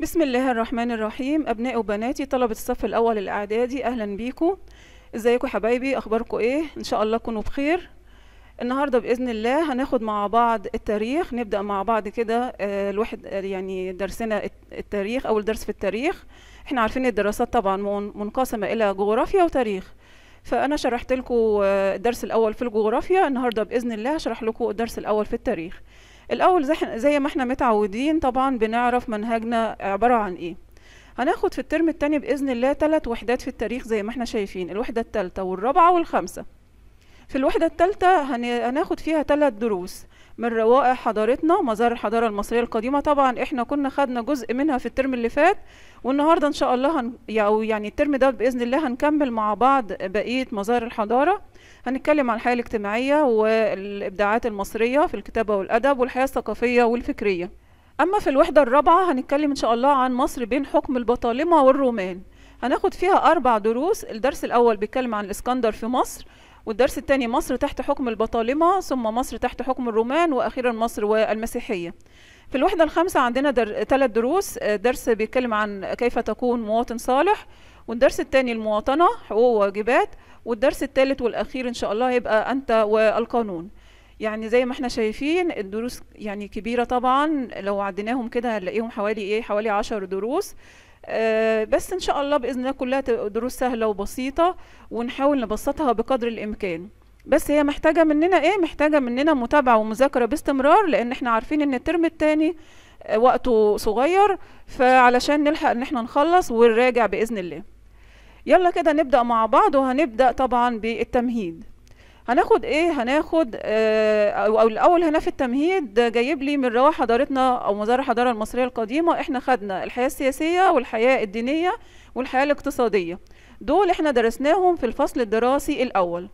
بسم الله الرحمن الرحيم أبنائي وبناتي طلبة الصف الأول الإعدادي أهلا بيكم ازيكم حبايبي أخباركم إيه إن شاء الله تكونوا بخير النهاردة بإذن الله هناخد مع بعض التاريخ نبدأ مع بعض كده آه، الواحد آه، يعني درسنا التاريخ أول درس في التاريخ احنا عارفين الدراسات طبعا منقسمة إلى جغرافيا وتاريخ فأنا شرحت لكم آه، الدرس الأول في الجغرافيا النهاردة بإذن الله هشرح لكم الدرس الأول في التاريخ الاول زي, زي ما احنا متعودين طبعا بنعرف منهجنا عباره عن ايه هناخد في الترم الثاني باذن الله ثلاث وحدات في التاريخ زي ما احنا شايفين الوحده الثالثه والرابعه والخامسه في الوحده الثالثه هناخد فيها ثلاث دروس من روائع حضارتنا مظاهر الحضاره المصريه القديمه طبعا احنا كنا خدنا جزء منها في الترم اللي فات والنهارده ان شاء الله هن... يعني الترم ده باذن الله هنكمل مع بعض بقيه مظاهر الحضاره هنتكلم عن الحياة الاجتماعية والإبداعات المصرية في الكتابة والأدب والحياة الثقافية والفكرية أما في الوحدة الرابعة هنتكلم إن شاء الله عن مصر بين حكم البطالمة والرومان هناخد فيها أربع دروس الدرس الأول بيتكلم عن الإسكندر في مصر والدرس الثاني مصر تحت حكم البطالمة ثم مصر تحت حكم الرومان وأخيرا مصر والمسيحية في الوحدة الخامسة عندنا در... دروس درس بيتكلم عن كيف تكون مواطن صالح والدرس الثاني المواطنة حقوق وواجبات والدرس الثالث والأخير إن شاء الله هيبقى أنت والقانون يعني زي ما احنا شايفين الدروس يعني كبيرة طبعا لو عديناهم كده هنلاقيهم حوالي ايه حوالي عشر دروس آه بس ان شاء الله باذن الله كلها دروس سهله وبسيطه ونحاول نبسطها بقدر الامكان بس هي محتاجه مننا ايه محتاجه مننا متابعه ومذاكره باستمرار لان احنا عارفين ان الترم الثاني آه، وقته صغير فعلشان نلحق ان احنا نخلص ونراجع باذن الله يلا كده نبدأ مع بعض وهنبدأ طبعا بالتمهيد هناخد ايه هناخد آه او الاول هنا في التمهيد جايب لي من رواح حضارتنا او مزار الحضاره المصريه القديمه احنا خدنا الحياه السياسيه والحياه الدينيه والحياه الاقتصاديه دول احنا درسناهم في الفصل الدراسي الاول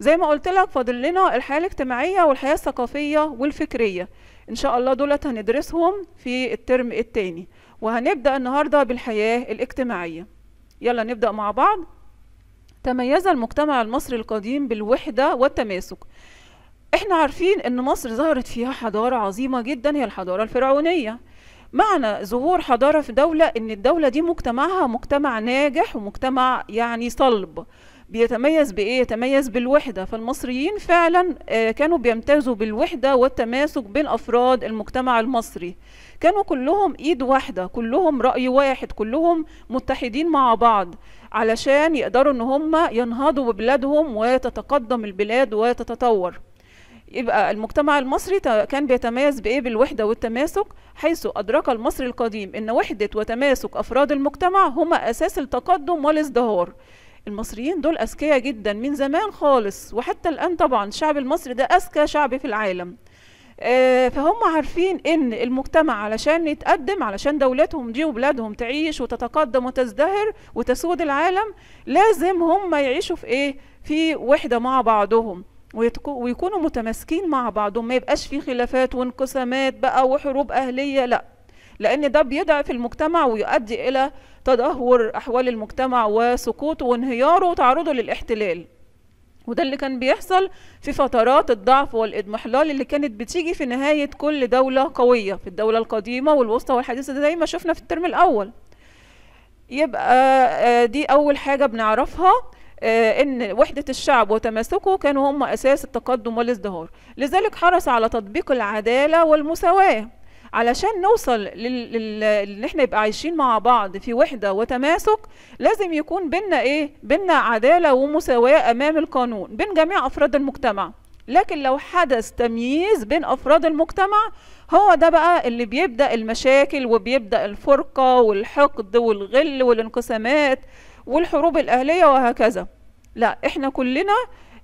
زي ما قلت لك فاضل لنا الحياه الاجتماعيه والحياه الثقافيه والفكريه ان شاء الله دولت هندرسهم في الترم الثاني وهنبدا النهارده بالحياه الاجتماعيه يلا نبدأ مع بعض تميز المجتمع المصري القديم بالوحدة والتماسك احنا عارفين ان مصر ظهرت فيها حضارة عظيمة جدا هي الحضارة الفرعونية معنى ظهور حضارة في دولة ان الدولة دي مجتمعها مجتمع ناجح ومجتمع يعني صلب بيتميز بايه يتميز بالوحده فالمصريين فعلا آه، كانوا بيمتازوا بالوحده والتماسك بين افراد المجتمع المصري كانوا كلهم ايد واحده كلهم راي واحد كلهم متحدين مع بعض علشان يقدروا ان هم ينهضوا ببلادهم وتتقدم البلاد وتتطور يبقى المجتمع المصري كان بيتميز بايه بالوحده والتماسك حيث ادرك المصري القديم ان وحده وتماسك افراد المجتمع هما اساس التقدم والازدهار المصريين دول اذكياء جدا من زمان خالص وحتى الان طبعا الشعب المصري ده اذكى شعب في العالم آه، فهم عارفين ان المجتمع علشان يتقدم علشان دولتهم دي وبلادهم تعيش وتتقدم وتزدهر وتسود العالم لازم هم يعيشوا في ايه في وحده مع بعضهم ويكونوا متماسكين مع بعضهم ما يبقاش في خلافات وانقسامات بقى وحروب اهليه لا لأن ده بيضعف المجتمع ويؤدي إلى تدهور أحوال المجتمع وسقوطه وانهياره وتعرضه للاحتلال وده اللي كان بيحصل في فترات الضعف والاضمحلال اللي كانت بتيجي في نهاية كل دولة قوية في الدولة القديمة والوسطى والحديثة زي ما شفنا في الترم الأول يبقى آه، دي أول حاجة بنعرفها آه، ان وحده الشعب وتماسكه كانوا هم اساس التقدم والازدهار لذلك حرص على تطبيق العداله والمساواه علشان نوصل لل... لل... ان احنا يبقى عايشين مع بعض في وحده وتماسك لازم يكون بينا ايه بينا عداله ومساواه امام القانون بين جميع افراد المجتمع لكن لو حدث تمييز بين افراد المجتمع هو ده بقى اللي بيبدا المشاكل وبيبدا الفرقه والحقد والغل والانقسامات والحروب الاهليه وهكذا لا احنا كلنا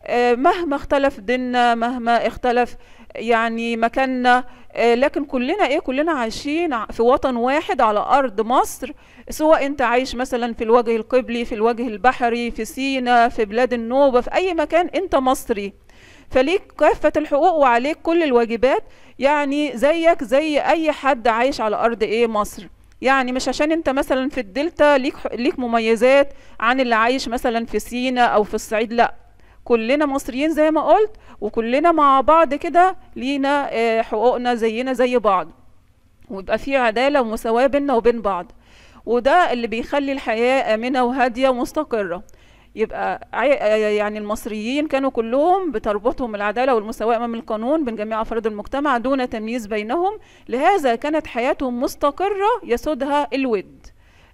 آه، مهما اختلف ديننا مهما اختلف يعني مكاننا آه، لكن كلنا ايه كلنا عايشين في وطن واحد على ارض مصر سواء انت عايش مثلا في الوجه القبلي في الوجه البحري في سينا في بلاد النوبه في اي مكان انت مصري فليك كافه الحقوق وعليك كل الواجبات يعني زيك زي اي حد عايش على ارض ايه مصر يعني مش عشان انت مثلا في الدلتا ليك ليك مميزات عن اللي عايش مثلا في سينا او في الصعيد لا كلنا مصريين زي ما قلت وكلنا مع بعض كده لينا آه، حقوقنا زينا زي بعض ويبقى في عدالة ومساواة بيننا وبين بعض وده اللي بيخلي الحياة آمنة وهادية ومستقرة يبقى آه، يعني المصريين كانوا كلهم بتربطهم العداله والمساواه امام القانون بين جميع افراد المجتمع دون تمييز بينهم لهذا كانت حياتهم مستقره يسودها الود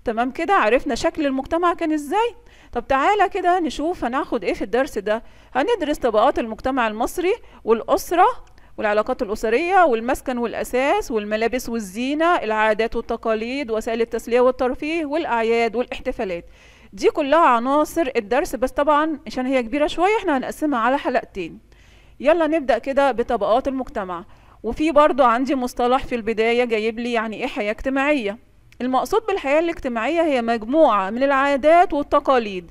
تمام كده عرفنا شكل المجتمع كان ازاي طب تعالى كده نشوف هناخد ايه في الدرس ده هندرس طبقات المجتمع المصري والأسرة والعلاقات الأسرية والمسكن والأساس والملابس والزينة العادات والتقاليد وسائل التسلية والترفيه والأعياد والاحتفالات دي كلها عناصر الدرس بس طبعا عشان هي كبيرة شوية احنا هنقسمها على حلقتين يلا نبدأ كده بطبقات المجتمع وفي برضو عندي مصطلح في البداية جايب لي يعني ايه حياة اجتماعية المقصود بالحياة الاجتماعية هي مجموعة من العادات والتقاليد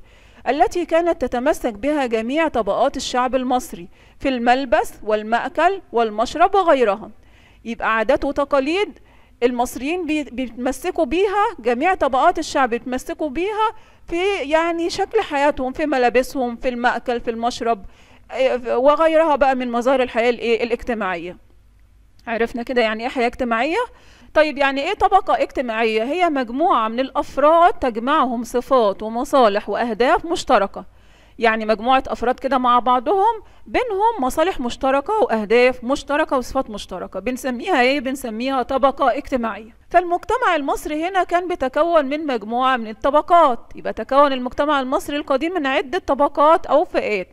التي كانت تتمسك بها جميع طبقات الشعب المصري في الملبس والمأكل والمشرب وغيرها يبقى عادات وتقاليد المصريين بيتمسكوا بيها جميع طبقات الشعب بيتمسكوا بيها في يعني شكل حياتهم في ملابسهم في المأكل في المشرب آه، وغيرها بقى من مظاهر الحياة الاجتماعية عرفنا كده يعني ايه حياة اجتماعية طيب يعني ايه طبقة اجتماعية هي مجموعة من الافراد تجمعهم صفات ومصالح واهداف مشتركة يعني مجموعة أفراد كده مع بعضهم بينهم مصالح مشتركة وأهداف مشتركة وصفات مشتركة بنسميها إيه؟ بنسميها طبقة اجتماعية فالمجتمع المصري هنا كان بيتكون من مجموعة من الطبقات يبقى تكون المجتمع المصري القديم من عدة طبقات أو فئات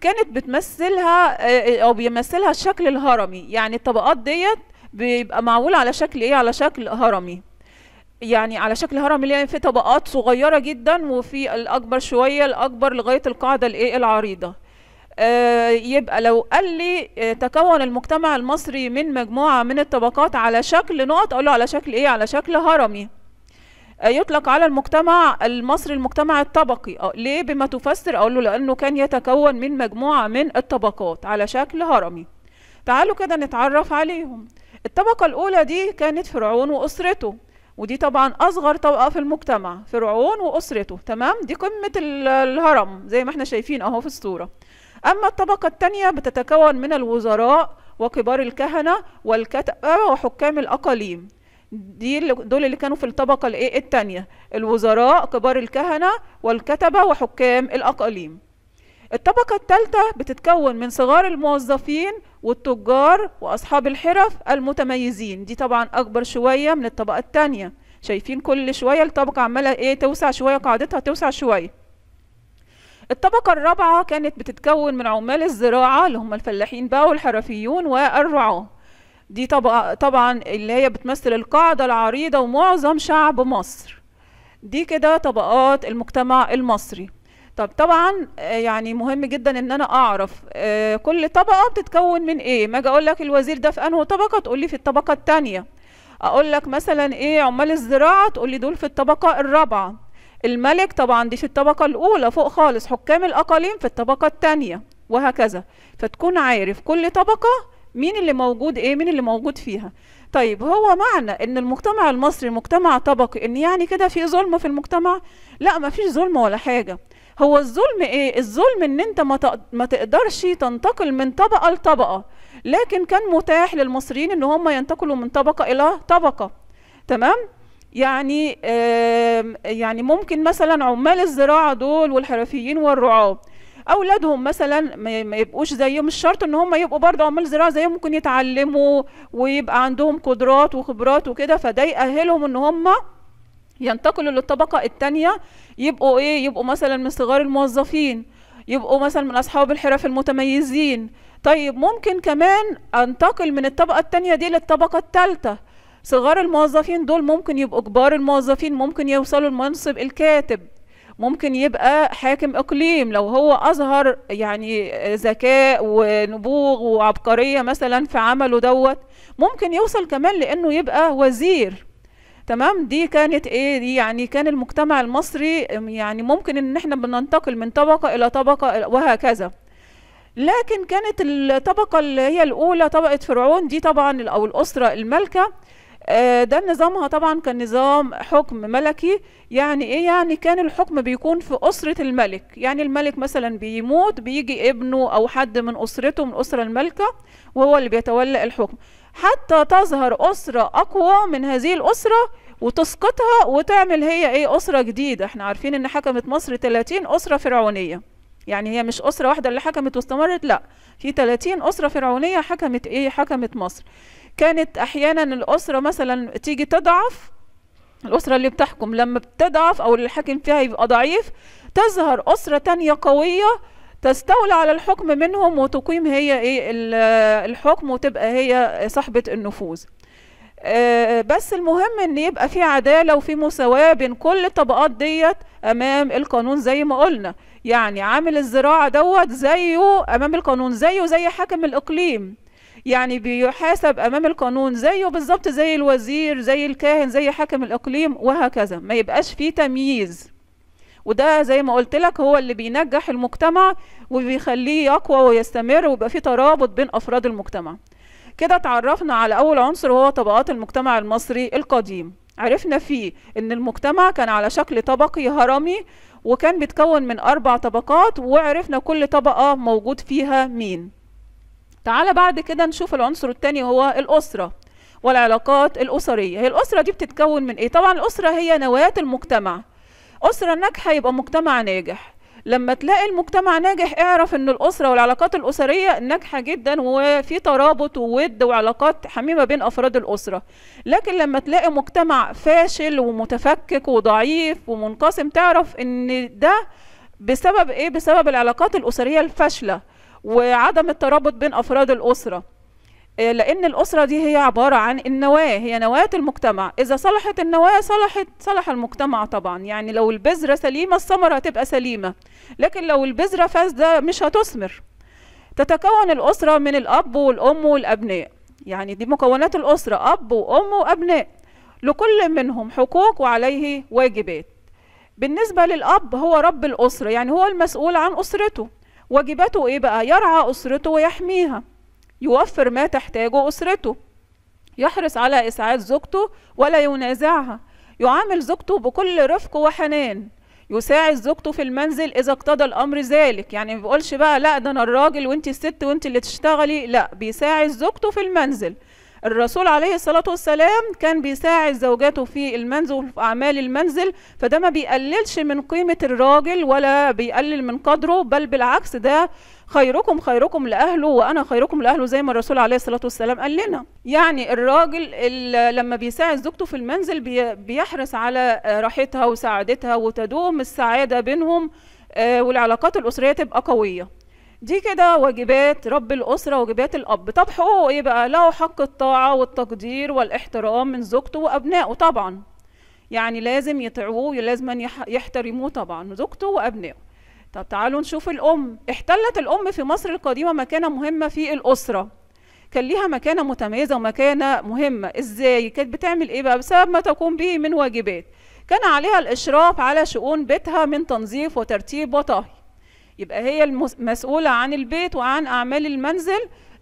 كانت بتمثلها آه، آه، أو بيمثلها الشكل الهرمي يعني الطبقات ديت بيبقى معمول على شكل ايه على شكل هرمي يعني على شكل هرمي اللي في طبقات صغيرة جدا وفي الأكبر شوية الأكبر لغاية القاعدة الإيه العريضة آه، يبقى لو قال لي آه، تكون المجتمع المصري من مجموعة من الطبقات على شكل نقط أقول له على شكل إيه على شكل هرمي آه، يطلق على المجتمع المصري المجتمع الطبقي ليه بما تفسر أقول له لأنه كان يتكون من مجموعة من الطبقات على شكل هرمي تعالوا كده نتعرف عليهم الطبقة الأولى دي كانت فرعون وأسرته ودي طبعا أصغر طبقة في المجتمع فرعون وأسرته تمام دي قمة الهرم زي ما احنا شايفين أهو في الصورة أما الطبقة التانية بتتكون من الوزراء وكبار الكهنة والكتبة وحكام الأقاليم دي اللي دول اللي كانوا في الطبقة الإيه التانية الوزراء كبار الكهنة والكتبة وحكام الأقاليم الطبقة الثالثة بتتكون من صغار الموظفين والتجار وأصحاب الحرف المتميزين دي طبعا أكبر شوية من الطبقة الثانية شايفين كل شوية الطبقة عمالة إيه توسع شوية قاعدتها توسع شوية الطبقة الرابعة كانت بتتكون من عمال الزراعة اللي هم الفلاحين بقى والحرفيون والرعاة دي طبعا طبعا اللي هي بتمثل القاعدة العريضة ومعظم شعب مصر دي كده طبقات المجتمع المصري طب طبعا آه، يعني مهم جدا ان انا اعرف آه، كل طبقه بتتكون من ايه ما اجي اقول لك الوزير ده في انهي طبقه تقول لي في الطبقه الثانيه اقول لك مثلا ايه عمال الزراعه تقول لي دول في الطبقه الرابعه الملك طبعا دي في الطبقه الاولى فوق خالص حكام الاقاليم في الطبقه الثانيه وهكذا فتكون عارف كل طبقه مين اللي موجود ايه مين اللي موجود فيها طيب هو معنى ان المجتمع المصري مجتمع طبقي ان يعني كده في ظلم في المجتمع لا ما فيش ظلم ولا حاجه هو الظلم ايه الظلم ان انت ما تقدرش تنتقل من طبقه لطبقه لكن كان متاح للمصريين ان هم ينتقلوا من طبقه الى طبقه تمام يعني يعني ممكن مثلا عمال الزراعه دول والحرفيين والرعاه اولادهم مثلا ما يبقوش زيهم مش شرط ان هم يبقوا برضه عمال زراعه زيهم ممكن يتعلموا ويبقى عندهم قدرات وخبرات وكده فده يأهلهم ان هم ينتقلوا للطبقة الثانيه يبقوا ايه يبقوا مثلا من صغار الموظفين يبقوا مثلا من اصحاب الحرف المتميزين طيب ممكن كمان انتقل من الطبقه الثانيه دي للطبقه الثالثه صغار الموظفين دول ممكن يبقوا كبار الموظفين ممكن يوصلوا لمنصب الكاتب ممكن يبقى حاكم اقليم لو هو اظهر يعني ذكاء ونبوغ وعبقريه مثلا في عمله دوت ممكن يوصل كمان لانه يبقى وزير تمام دي كانت ايه دي يعني كان المجتمع المصري يعني ممكن ان احنا بننتقل من طبقه الى طبقه وهكذا لكن كانت الطبقه اللي هي الاولى طبقه فرعون دي طبعا او الاسره المالكه آه، ده نظامها طبعا كان نظام حكم ملكي يعني ايه يعني كان الحكم بيكون في اسره الملك يعني الملك مثلا بيموت بيجي ابنه او حد من اسرته من اسره الملكه وهو اللي بيتولى الحكم حتى تظهر أسرة أقوى من هذه الأسرة وتسقطها وتعمل هي ايه أسرة جديدة احنا عارفين ان حكمت مصر 30 أسرة فرعونية يعني هي مش أسرة واحدة اللي حكمت واستمرت لا في 30 أسرة فرعونية حكمت ايه حكمت مصر كانت أحيانا الأسرة مثلا تيجي تضعف الأسرة اللي بتحكم لما بتضعف أو اللي الحاكم فيها يبقى ضعيف تظهر أسرة تانية قوية تستولى على الحكم منهم وتقيم هي ايه الحكم وتبقى هي صاحبة النفوذ آه، بس المهم ان يبقى في عداله وفي مساواه بين كل الطبقات ديت امام القانون زي ما قلنا يعني عامل الزراعه دوت زيه امام القانون زيه زي حاكم الاقليم يعني بيحاسب امام القانون زيه بالظبط زي الوزير زي الكاهن زي حاكم الاقليم وهكذا ما يبقاش فيه تمييز وده زي ما قلت لك هو اللي بينجح المجتمع وبيخليه يقوى ويستمر ويبقى فيه ترابط بين افراد المجتمع كده اتعرفنا على اول عنصر وهو طبقات المجتمع المصري القديم عرفنا فيه ان المجتمع كان على شكل طبقي هرمي وكان بيتكون من اربع طبقات وعرفنا كل طبقه موجود فيها مين تعالى بعد كده نشوف العنصر الثاني هو الاسره والعلاقات الاسريه هي الاسره دي بتتكون من ايه طبعا الاسره هي نواه المجتمع اسره ناجحه يبقى مجتمع ناجح لما تلاقي المجتمع ناجح اعرف ان الاسره والعلاقات الاسريه ناجحه جدا وفي ترابط وود وعلاقات حميمه بين افراد الاسره لكن لما تلاقي مجتمع فاشل ومتفكك وضعيف ومنقسم تعرف ان ده بسبب ايه بسبب العلاقات الاسريه الفاشله وعدم الترابط بين افراد الاسره آه، لان الاسره دي هي عباره عن النواه هي نواه المجتمع اذا صلحت النواه صلحت صلح المجتمع طبعا يعني لو البذره سليمه الثمره هتبقى سليمه لكن لو البذره فاسده مش هتثمر تتكون الاسره من الاب والام والابناء يعني دي مكونات الاسره اب وام وابناء لكل منهم حقوق وعليه واجبات بالنسبه للاب هو رب الاسره يعني هو المسؤول عن اسرته واجباته ايه بقى يرعى اسرته ويحميها يوفر ما تحتاجه أسرته يحرص على إسعاد زوجته ولا ينازعها يعامل زوجته بكل رفق وحنان يساعد زوجته في المنزل اذا اقتضى الامر ذلك يعني ما بيقولش بقى لا ده انا الراجل وانت الست وانت اللي تشتغلي لا بيساعد زوجته في المنزل الرسول عليه الصلاة والسلام كان بيساعد زوجاته في المنزل وفي أعمال المنزل فده ما بيقللش من قيمة الراجل ولا بيقلل من قدره بل بالعكس ده خيركم خيركم لاهله وانا خيركم لاهله زي ما الرسول عليه الصلاه والسلام قال لنا يعني الراجل لما بيساعد زوجته في المنزل بيحرص على راحتها وسعادتها وتدوم السعاده بينهم آه، والعلاقات الاسريه تبقى قويه دي كده واجبات رب الأسرة واجبات الأب طب حقوقه إيه بقى له حق الطاعة والتقدير والاحترام من زوجته وأبنائه طبعا يعني لازم يطيعوه لازم يحترموه طبعا زوجته وأبنائه طب تعالوا نشوف الأم احتلت الأم في مصر القديمة مكانة مهمة في الأسرة كان ليها مكانة متميزة ومكانة مهمة ازاي كانت بتعمل ايه بقى بسبب ما تقوم به من واجبات كان عليها الإشراف على شؤون بيتها من تنظيف وترتيب وطهي يبقى هي المسؤولة عن البيت وعن أعمال المنزل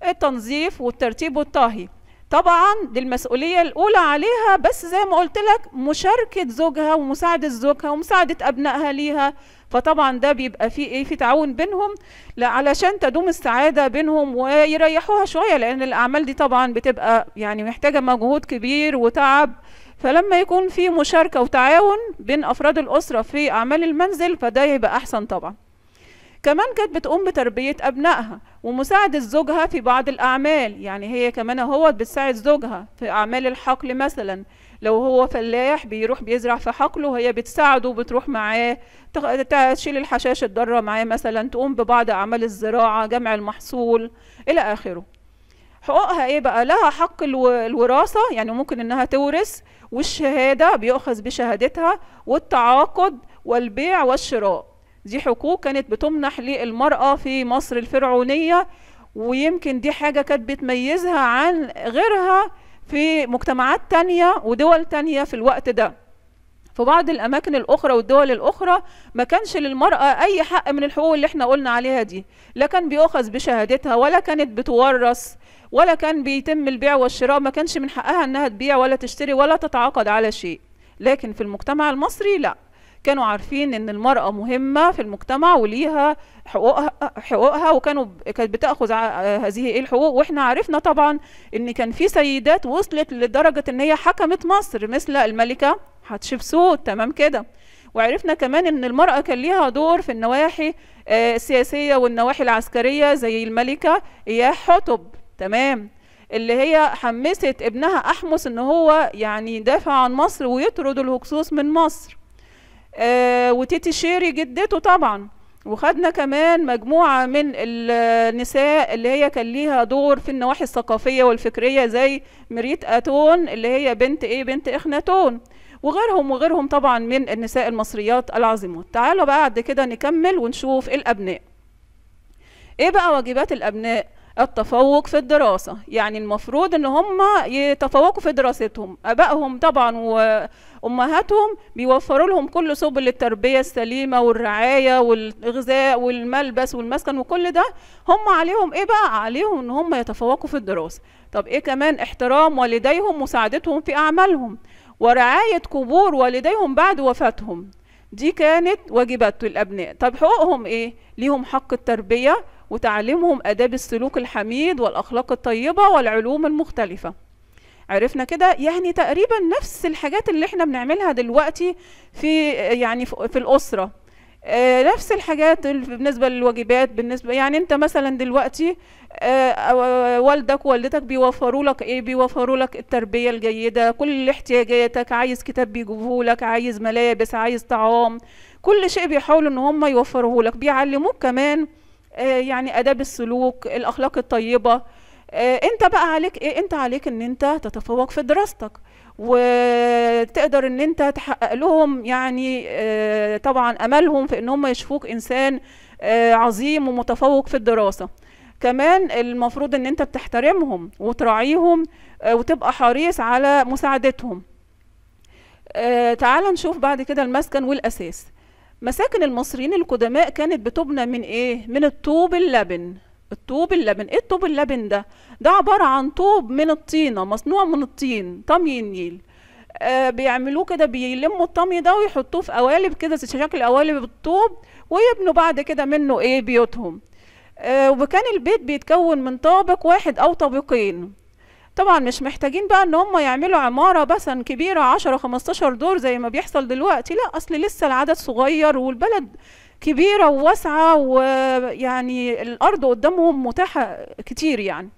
التنظيف والترتيب والطهي طبعا دي المسؤولية الأولى عليها بس زي ما قلت لك مشاركة زوجها ومساعدة زوجها ومساعدة أبنائها ليها فطبعا ده بيبقى فيه ايه في تعاون بينهم علشان تدوم السعاده بينهم ويريحوها شويه لان الاعمال دي طبعا بتبقى يعني محتاجه مجهود كبير وتعب فلما يكون في مشاركه وتعاون بين افراد الاسره في اعمال المنزل فده يبقى احسن طبعا كمان كانت بتقوم بتربية أبنائها ومساعدة زوجها في بعض الأعمال يعني هي كمان اهوت بتساعد زوجها في أعمال الحقل مثلا لو هو فلاح بيروح بيزرع في حقله وهي بتساعده وبتروح معاه تشيل الحشاش الضاره معاه مثلا تقوم ببعض اعمال الزراعه جمع المحصول الى اخره حقوقها ايه بقى لها حق الوراثه يعني ممكن انها تورث والشهاده بيؤخذ بشهادتها والتعاقد والبيع والشراء دي حقوق كانت بتمنح للمراه في مصر الفرعونيه ويمكن دي حاجه كانت بتميزها عن غيرها في مجتمعات تانية ودول تانية في الوقت ده في بعض الأماكن الأخرى والدول الأخرى ما كانش للمرأة أي حق من الحقوق اللي احنا قلنا عليها دي لا كان بيؤخذ بشهادتها ولا كانت بتورث ولا كان بيتم البيع والشراء ما كانش من حقها انها تبيع ولا تشتري ولا تتعاقد على شيء لكن في المجتمع المصري لا كانوا عارفين ان المراه مهمه في المجتمع وليها حقوقها حقوقها وكانوا كانت بتاخذ هذه إيه الحقوق واحنا عرفنا طبعا ان كان في سيدات وصلت لدرجه ان هي حكمت مصر مثل الملكه حتشبسوت تمام كده وعرفنا كمان ان المراه كان ليها دور في النواحي آه، السياسيه والنواحي العسكريه زي الملكه اياح حطب تمام اللي هي حمست ابنها احمس ان هو يعني يدافع عن مصر ويطرد الهكسوس من مصر آه، وتيتي شيري جدته طبعا وخدنا كمان مجموعة من النساء اللي هي كان ليها دور في النواحي الثقافية والفكرية زي مريت أتون اللي هي بنت إيه بنت إخناتون وغيرهم وغيرهم طبعا من النساء المصريات العظيمات تعالوا بعد كده نكمل ونشوف الأبناء إيه بقى واجبات الأبناء التفوق في الدراسة يعني المفروض ان هم يتفوقوا في دراستهم ابائهم طبعا وامهاتهم بيوفروا لهم كل سبل التربية السليمة والرعاية والغذاء والملبس والمسكن وكل ده هم عليهم ايه بقى عليهم ان هم يتفوقوا في الدراسة طب ايه كمان احترام والديهم مساعدتهم في اعمالهم ورعاية قبور والديهم بعد وفاتهم دي كانت واجبات الابناء طب حقوقهم ايه ليهم حق التربيه وتعليمهم آداب السلوك الحميد والأخلاق الطيبة والعلوم المختلفة عرفنا كده يعني تقريبا نفس الحاجات اللي احنا بنعملها دلوقتي في يعني في الأسرة آه، نفس الحاجات بالنسبة للواجبات بالنسبة يعني انت مثلا دلوقتي آه، والدك ووالدتك بيوفروا لك ايه بيوفروا لك التربية الجيدة كل احتياجاتك عايز كتاب بيجيبه لك عايز ملابس عايز طعام كل شيء بيحاولوا ان هم يوفروه لك بيعلموك كمان آه، يعني آداب السلوك الأخلاق الطيبة آه، انت بقى عليك ايه انت عليك ان انت تتفوق في دراستك وتقدر ان انت تحقق لهم يعني آه، طبعا املهم في ان هم يشوفوك انسان عظيم ومتفوق في الدراسه كمان المفروض ان انت بتحترمهم وتراعيهم وتبقى حريص على مساعدتهم تعال نشوف بعد كده المسكن والاساس مساكن المصريين القدماء كانت بتبنى من ايه من الطوب اللبن الطوب اللبن ايه الطوب اللبن ده ده عبارة عن طوب من الطينة مصنوع من الطين طمي النيل آه بيعملوه كده بيلموا الطمي ده ويحطوه في قوالب كده شكل قوالب الطوب ويبنوا بعد كده منه ايه بيوتهم آه وكان البيت بيتكون من طابق واحد او طابقين طبعا مش محتاجين بقى ان هم يعملوا عماره مثلا كبيره 10 15 دور زي ما بيحصل دلوقتي لا اصل لسه العدد صغير والبلد كبيره وواسعه ويعني الارض قدامهم متاحه كتير يعني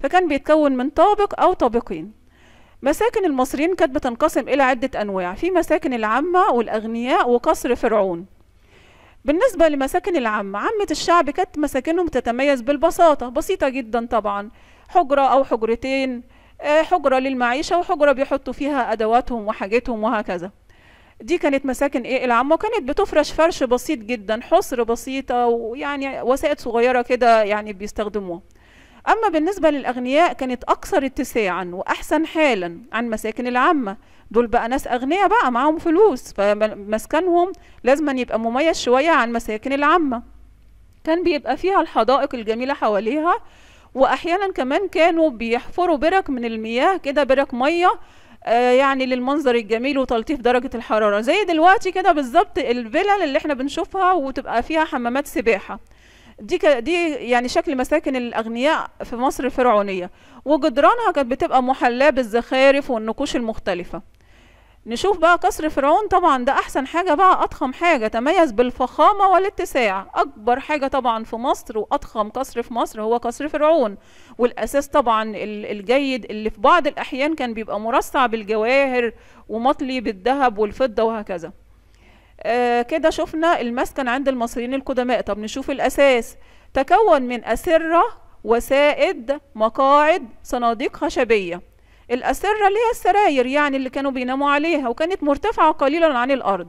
فكان بيتكون من طابق او طابقين مساكن المصريين كانت بتنقسم الى عده انواع في مساكن العامه والاغنياء وقصر فرعون بالنسبة لمساكن العامة عامة الشعب كانت مساكنهم تتميز بالبساطة بسيطة جدا طبعا حجرة أو حجرتين آه، حجرة للمعيشة وحجرة بيحطوا فيها أدواتهم وحاجتهم وهكذا دي كانت مساكن ايه العامه وكانت بتفرش فرش بسيط جدا حصر بسيطه ويعني وسائط صغيره كده يعني بيستخدموها اما بالنسبه للاغنياء كانت اكثر اتساعا واحسن حالا عن مساكن العامه دول بقى ناس اغنياء بقى معاهم فلوس فمسكنهم لازم يبقى مميز شويه عن مساكن العامه كان بيبقى فيها الحدائق الجميله حواليها واحيانا كمان كانوا بيحفروا برك من المياه كده برك ميه آه، يعني للمنظر الجميل وتلطيف درجة الحرارة زي دلوقتي كده بالظبط الفلل اللي احنا بنشوفها وتبقى فيها حمامات سباحة دي دي يعني شكل مساكن الاغنياء في مصر الفرعونيه وجدرانها كانت بتبقى محلاه بالزخارف والنقوش المختلفه نشوف بقى قصر فرعون طبعا ده احسن حاجه بقى اضخم حاجه تميز بالفخامه والاتساع اكبر حاجه طبعا في مصر واضخم قصر في مصر هو قصر فرعون والاساس طبعا الجيد اللي في بعض الاحيان كان بيبقى مرصع بالجواهر ومطلي بالذهب والفضه وهكذا آه كده شفنا المسكن عند المصريين القدماء طب نشوف الاساس تكون من اسره وسائد مقاعد صناديق خشبيه الأسرة اللي هي السراير يعني اللي كانوا بيناموا عليها وكانت مرتفعة قليلا عن الأرض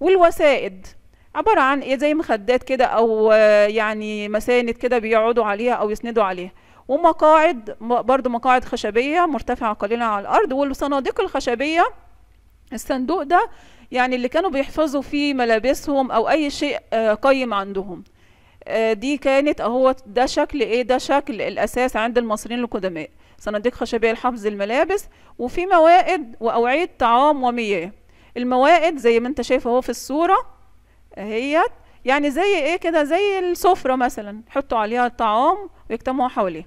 والوسائد عبارة عن إيه زي مخدات كده أو آه، يعني مساند كده بيقعدوا عليها أو يسندوا عليها ومقاعد برضو مقاعد خشبية مرتفعة قليلا عن الأرض والصناديق الخشبية الصندوق ده يعني اللي كانوا بيحفظوا فيه ملابسهم أو أي شيء آه، قيم عندهم آه، دي كانت اهو ده شكل ايه ده شكل الاساس عند المصريين القدماء صناديق خشبيه لحفظ الملابس وفي موائد واوعيه طعام ومياه الموائد زي ما انت شايف اهو في الصوره اهيت يعني زي ايه كده زي السفره مثلا يحطوا عليها الطعام ويجتمعوا حواليه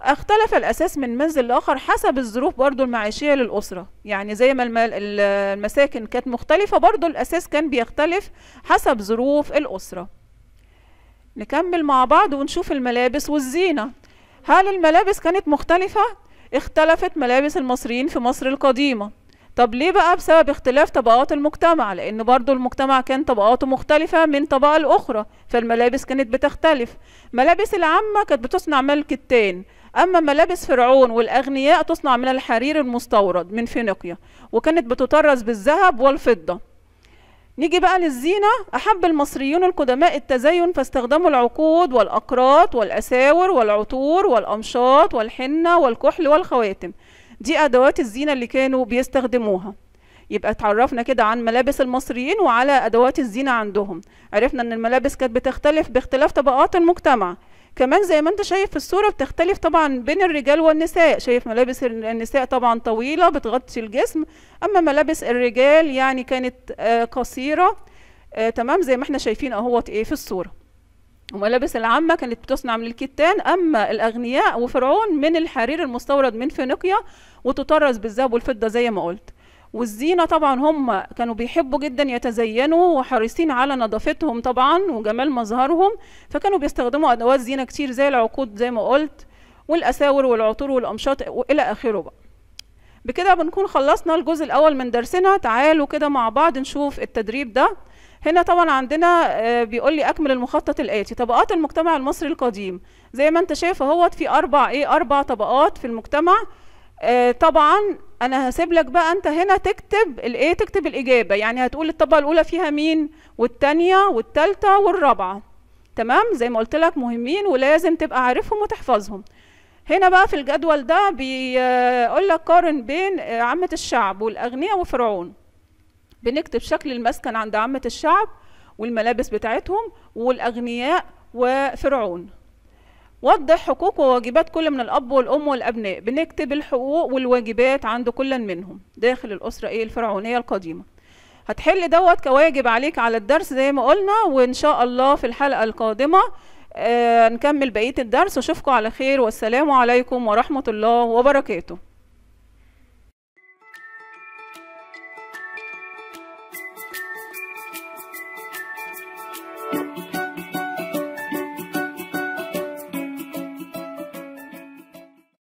اختلف الاساس من منزل لاخر حسب الظروف برضو المعيشيه للاسره يعني زي ما المساكن كانت مختلفه برضو الاساس كان بيختلف حسب ظروف الاسره نكمل مع بعض ونشوف الملابس والزينه هل الملابس كانت مختلفة؟ اختلفت ملابس المصريين في مصر القديمة طب ليه بقى بسبب اختلاف طبقات المجتمع لان برضو المجتمع كان طبقاته مختلفة من طبقة الاخرى فالملابس كانت بتختلف ملابس العامة كانت بتصنع من الكتان اما ملابس فرعون والاغنياء تصنع من الحرير المستورد من فينيقيا وكانت بتطرز بالذهب والفضة نيجي بقى للزينة أحب المصريون القدماء التزين فاستخدموا العقود والأقراط والأساور والعطور والأمشاط والحنة والكحل والخواتم دي أدوات الزينة اللي كانوا بيستخدموها يبقى اتعرفنا كده عن ملابس المصريين وعلى أدوات الزينة عندهم عرفنا أن الملابس كانت بتختلف باختلاف طبقات المجتمع كمان زي ما انت شايف في الصورة بتختلف طبعا بين الرجال والنساء شايف ملابس النساء طبعا طويلة بتغطي الجسم أما ملابس الرجال يعني كانت آه، قصيرة آه، تمام زي ما احنا شايفين اهوت ايه في الصورة وملابس العامة كانت بتصنع من الكتان أما الأغنياء وفرعون من الحرير المستورد من فينيقيا وتطرز بالذهب والفضة زي ما قلت والزينة طبعا هم كانوا بيحبوا جدا يتزينوا وحريصين على نظافتهم طبعا وجمال مظهرهم فكانوا بيستخدموا أدوات زينة كتير زي العقود زي ما قلت والأساور والعطور والأمشاط وإلى آخره بقى بكده بنكون خلصنا الجزء الأول من درسنا تعالوا كده مع بعض نشوف التدريب ده هنا طبعا عندنا آه، بيقول لي اكمل المخطط الاتي طبقات المجتمع المصري القديم زي ما انت شايف اهوت في اربع ايه اربع طبقات في المجتمع آه، طبعا انا هسيب لك بقى انت هنا تكتب الايه تكتب الاجابه يعني هتقول الطبقه الاولى فيها مين والثانيه والثالثه والرابعه تمام زي ما قلت لك مهمين ولازم تبقى عارفهم وتحفظهم هنا بقى في الجدول ده بيقول لك قارن بين آه، عامه الشعب والاغنياء وفرعون بنكتب شكل المسكن عند عامه الشعب والملابس بتاعتهم والاغنياء وفرعون وضح حقوق وواجبات كل من الاب والام والابناء بنكتب الحقوق والواجبات عند كل منهم داخل الاسره ايه الفرعونيه القديمه هتحل دوت كواجب عليك على الدرس زي ما قلنا وان شاء الله في الحلقه القادمه آه نكمل بقيه الدرس وشوفكم على خير والسلام عليكم ورحمه الله وبركاته